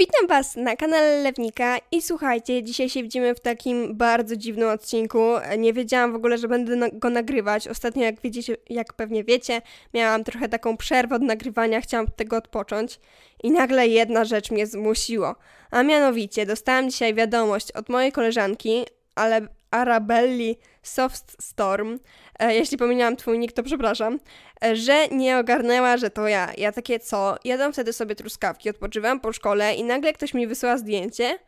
Witam Was na kanale Lewnika i słuchajcie, dzisiaj się widzimy w takim bardzo dziwnym odcinku. Nie wiedziałam w ogóle, że będę go nagrywać. Ostatnio, jak widzicie, jak pewnie wiecie, miałam trochę taką przerwę od nagrywania, chciałam tego odpocząć i nagle jedna rzecz mnie zmusiło. A mianowicie, dostałam dzisiaj wiadomość od mojej koleżanki, ale Arabelli Soft Storm, e, jeśli pominiałam twój nick, to przepraszam, e, że nie ogarnęła, że to ja. Ja takie co? Jadam wtedy sobie truskawki, odpoczywam po szkole i nagle ktoś mi wysyła zdjęcie,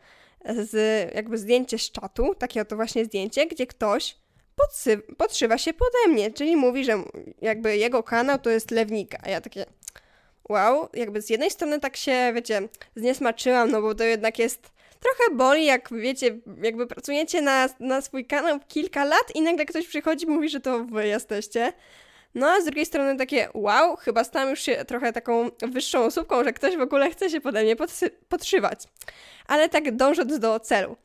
z, jakby zdjęcie z czatu, takie oto właśnie zdjęcie, gdzie ktoś podsywa, podszywa się pode mnie, czyli mówi, że jakby jego kanał to jest Lewnika, a ja takie wow, jakby z jednej strony tak się, wiecie, zniesmaczyłam, no bo to jednak jest trochę boli, jak wiecie, jakby pracujecie na, na swój kanał kilka lat i nagle ktoś przychodzi i mówi, że to wy jesteście. No a z drugiej strony takie wow, chyba stałam już się trochę taką wyższą osóbką, że ktoś w ogóle chce się pode mnie podszywać. Ale tak dążąc do celu.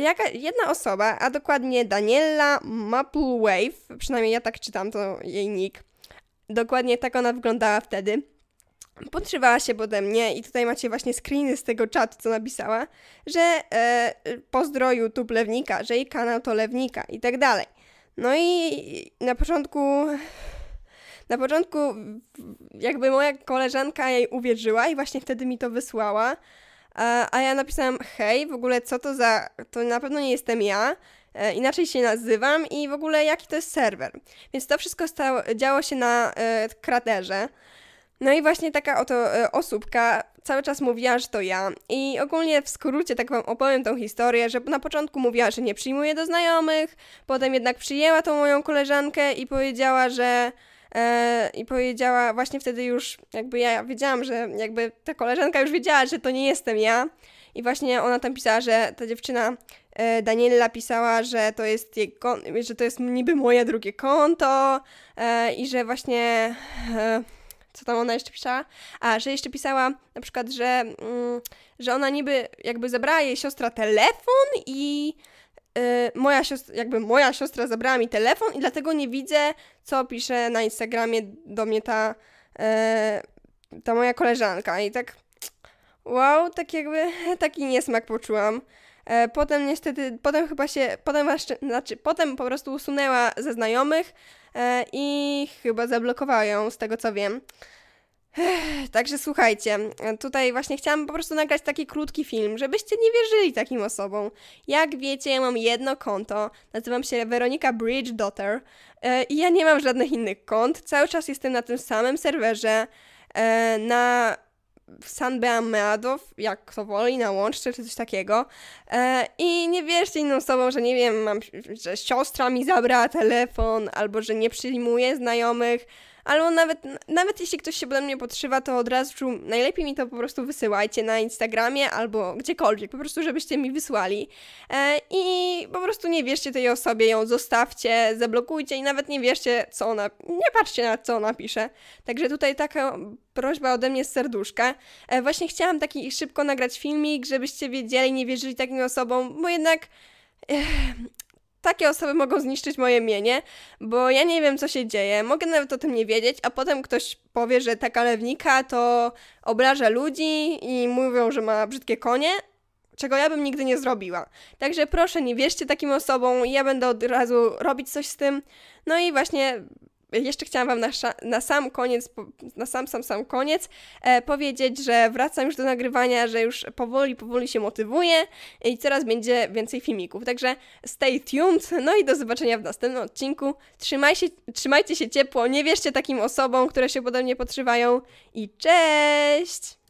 Jaka, jedna osoba, a dokładnie Daniela Maplewave, przynajmniej ja tak czytam to jej nick, dokładnie tak ona wyglądała wtedy, podszywała się pode mnie i tutaj macie właśnie screeny z tego czatu, co napisała, że e, tu plewnika, Lewnika, że jej kanał to Lewnika i tak dalej. No i na początku... Na początku jakby moja koleżanka jej uwierzyła i właśnie wtedy mi to wysłała, a, ja napisałam hej, w ogóle co to za... to na pewno nie jestem ja, e, inaczej się nazywam i w ogóle jaki to jest serwer. Więc to wszystko stało, działo się na e, kraterze. No i właśnie taka oto e, osóbka cały czas mówiła, że to ja. I ogólnie w skrócie tak wam opowiem tą historię, że na początku mówiła, że nie przyjmuje do znajomych, potem jednak przyjęła tą moją koleżankę i powiedziała, że e, i powiedziała, właśnie wtedy już jakby ja wiedziałam, że jakby ta koleżanka już wiedziała, że to nie jestem ja. I właśnie ona tam pisała, że ta dziewczyna e, Daniela pisała, że to jest że to jest niby moje drugie konto e, i że właśnie e, co tam ona jeszcze pisała? A, że jeszcze pisała na przykład, że, mm, że ona niby jakby zabrała jej siostra telefon i y, moja siostra, jakby moja siostra zabrała mi telefon i dlatego nie widzę, co pisze na Instagramie do mnie ta, y, ta moja koleżanka. I tak wow, tak jakby taki niesmak poczułam. E, potem niestety, potem chyba się, potem, znaczy, potem po prostu usunęła ze znajomych e, i chyba zablokowała ją, z tego co wiem. Także słuchajcie, tutaj właśnie chciałam po prostu nagrać taki krótki film, żebyście nie wierzyli takim osobom. Jak wiecie, ja mam jedno konto, nazywam się Weronika Bridge Daughter e, i ja nie mam żadnych innych kont. Cały czas jestem na tym samym serwerze, na Sanbeam Meadow, jak kto woli, na łączce czy coś takiego. E, I nie wierzcie inną osobą, że nie wiem, mam, że siostra mi zabrała telefon albo że nie przyjmuje znajomych albo nawet, nawet jeśli ktoś się pode mnie podszywa, to od razu najlepiej mi to po prostu wysyłajcie na Instagramie albo gdziekolwiek, po prostu żebyście mi wysłali e, i po prostu nie wierzcie tej osobie, ją zostawcie, zablokujcie i nawet nie wierzcie, co ona, nie patrzcie na co ona pisze. Także tutaj taka prośba ode mnie z serduszka. E, właśnie chciałam taki szybko nagrać filmik, żebyście wiedzieli, nie wierzyli takim osobom, bo jednak e, takie osoby mogą zniszczyć moje mienie, bo ja nie wiem, co się dzieje. Mogę nawet o tym nie wiedzieć, a potem ktoś powie, że ta kalewnika to obraża ludzi i mówią, że ma brzydkie konie, czego ja bym nigdy nie zrobiła. Także proszę, nie wierzcie takim osobom, ja będę od razu robić coś z tym. No i właśnie jeszcze chciałam Wam na, na sam koniec, na sam, sam, sam koniec e, powiedzieć, że wracam już do nagrywania, że już powoli, powoli się motywuję i coraz będzie więcej filmików. Także stay tuned, no i do zobaczenia w następnym odcinku. Trzymaj się, trzymajcie się ciepło, nie wierzcie takim osobom, które się podobnie podszywają i cześć!